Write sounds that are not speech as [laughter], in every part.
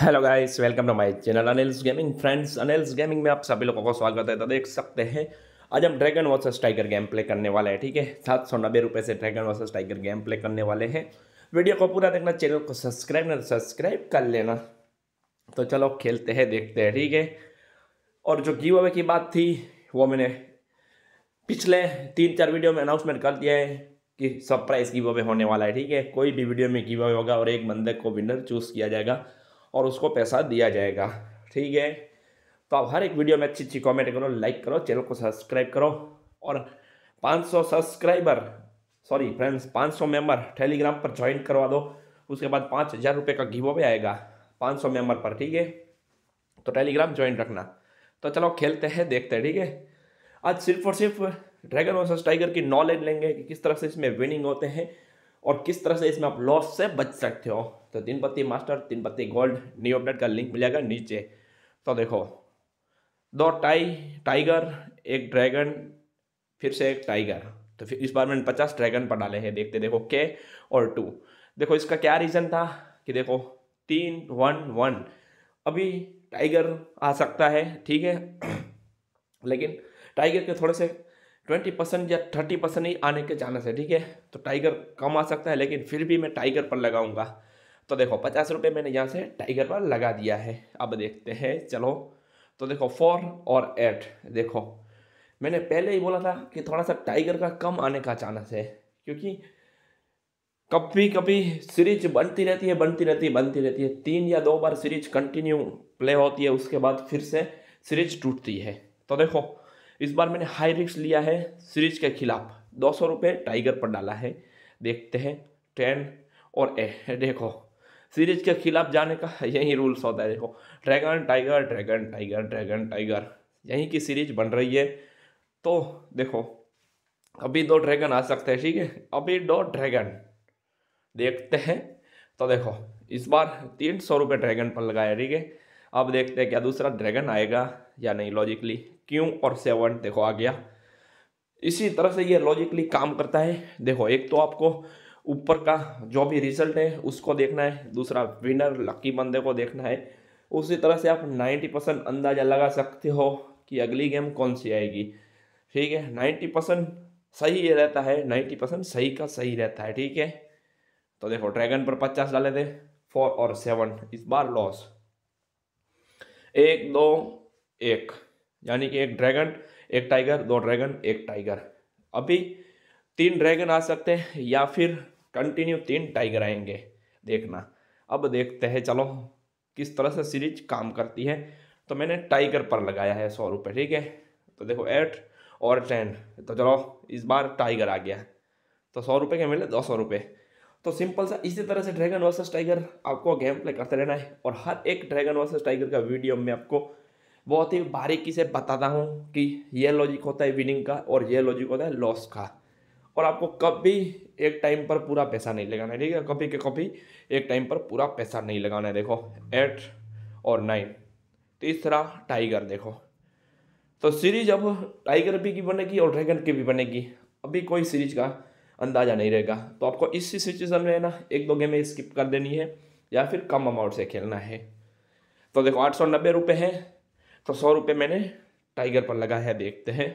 hello guys welcome to my channel Anil's gaming friends Anil's gaming में आप सभी लोगों का स्वागत है तो देख सकते हैं आज हम dragon versus tiger game play करने वाले हैं ठीक है सात सौ नब्बे रुपये से dragon versus tiger game play करने वाले हैं वीडियो को पूरा देखना चैनल को सब्सक्राइब ना सब्सक्राइब तो कर लेना तो चलो खेलते हैं देखते हैं ठीक है और जो गिव अवे की बात थी वो मैंने पिछले तीन चार वीडियो में अनाउंसमेंट कर दिया है कि सरप्राइज गिव अवे होने वाला है ठीक है कोई भी वीडियो में गिव अवे होगा और एक बंदे को विनर चूज़ किया जाएगा और उसको पैसा दिया जाएगा ठीक है तो आप हर एक वीडियो में अच्छी अच्छी कॉमेंट करो लाइक करो चैनल को सब्सक्राइब करो और 500 subscriber sorry friends 500 member Telegram पर ज्वाइन करवा दो उसके बाद पाँच हज़ार रुपये का घीवो भी आएगा 500 मेंबर पर ठीक है तो टेलीग्राम ज्वाइन रखना तो चलो खेलते हैं देखते हैं ठीक है आज सिर्फ और सिर्फ ड्रैगन वर्सेस टाइगर की नॉलेज लेंगे कि किस तरह से इसमें विनिंग होते हैं और किस तरह से इसमें आप लॉस से बच सकते हो तो तीन पत्ती master Teen Patti gold new update का लिंक मिलेगा नीचे तो देखो दो टाई टाइगर एक ड्रैगन फिर से एक टाइगर तो फिर इस बार मैंने पचास ड्रैगन पर डाले हैं देखते देखो के और टू देखो इसका क्या रीज़न था कि देखो तीन वन वन अभी टाइगर आ सकता है ठीक है [clears throat] लेकिन टाइगर के थोड़े से ट्वेंटी परसेंट या थर्टी परसेंट ही आने के चांस है ठीक है तो टाइगर कम आ सकता है लेकिन फिर भी मैं टाइगर पर लगाऊंगा तो देखो पचास रुपये मैंने यहाँ से टाइगर पर लगा दिया है अब देखते हैं चलो तो देखो फोर और एट देखो मैंने पहले ही बोला था कि थोड़ा सा टाइगर का कम आने का चांस है क्योंकि कभी कभी सीरीज बनती रहती है बनती रहती है बनती रहती है तीन या दो बार सीरीज कंटिन्यू प्ले होती है उसके बाद फिर से सीरीज टूटती है तो देखो इस बार मैंने हाई रिक्स लिया है सीरीज के खिलाफ दो सौ रुपये टाइगर पर डाला है देखते हैं टेन और ए देखो सीरीज के खिलाफ जाने का [laughs] यही रूल्स होता है देखो dragon tiger dragon tiger dragon tiger यहीं की सीरीज बन रही है तो देखो अभी दो ड्रैगन आ सकते हैं ठीक है अभी दो ड्रैगन देखते हैं तो देखो इस बार तीन सौ रुपये ड्रैगन पर लगाया ठीक है अब देखते हैं क्या दूसरा ड्रैगन आएगा या नहीं लॉजिकली क्यों और सेवन देखो आ गया इसी तरह से ये लॉजिकली काम करता है देखो एक तो आपको ऊपर का जो भी रिजल्ट है उसको देखना है दूसरा विनर लकी बंदे को देखना है उसी तरह से आप 90 परसेंट अंदाज़ा लगा सकते हो कि अगली गेम कौन सी आएगी ठीक है 90 परसेंट सही रहता है 90 परसेंट सही का सही रहता है ठीक है तो देखो ड्रैगन पर पचास डाले थे फोर और सेवन इस बार लॉस एक दो एक यानी कि एक ड्रैगन एक टाइगर दो ड्रैगन एक टाइगर अभी तीन ड्रैगन आ सकते हैं या फिर कंटिन्यू तीन टाइगर आएंगे देखना अब देखते हैं चलो किस तरह से सीरीज काम करती है तो मैंने टाइगर पर लगाया है सौ रुपये ठीक है तो देखो एट और टेन तो चलो इस बार टाइगर आ गया तो सौ रुपये के मिले दो सौ रुपये तो सिंपल सा इसी तरह से ड्रैगन वर्सेस टाइगर आपको गेम प्ले करते रहना है और हर एक ड्रैगन वर्सेस टाइगर का वीडियो में आपको बहुत ही बारीकी से बताता हूँ कि ये लॉजिक होता है विनिंग का और ये लॉजिक होता है लॉस का और आपको कभी एक टाइम पर पूरा पैसा नहीं लगाना है ठीक है कभी के कभी एक टाइम पर पूरा पैसा नहीं लगाना है देखो एट और नाइन तीसरा टाइगर देखो तो सीरीज अब टाइगर भी की बनेगी और ड्रैगन की भी बनेगी अभी कोई सीरीज का अंदाज़ा नहीं रहेगा तो आपको इसी सिचुएशन में ना एक दो गेमें स्किप कर देनी है या फिर कम अमाउंट से खेलना है तो देखो आठ सौ नब्बे रुपये है तो सौ रुपये मैंने टाइगर पर लगा है देखते हैं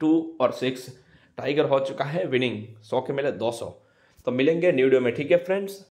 टू और सिक्स टाइगर हो चुका है विनिंग सौ के मिले दो सौ तो मिलेंगे न्यूडियो में ठीक है फ्रेंड्स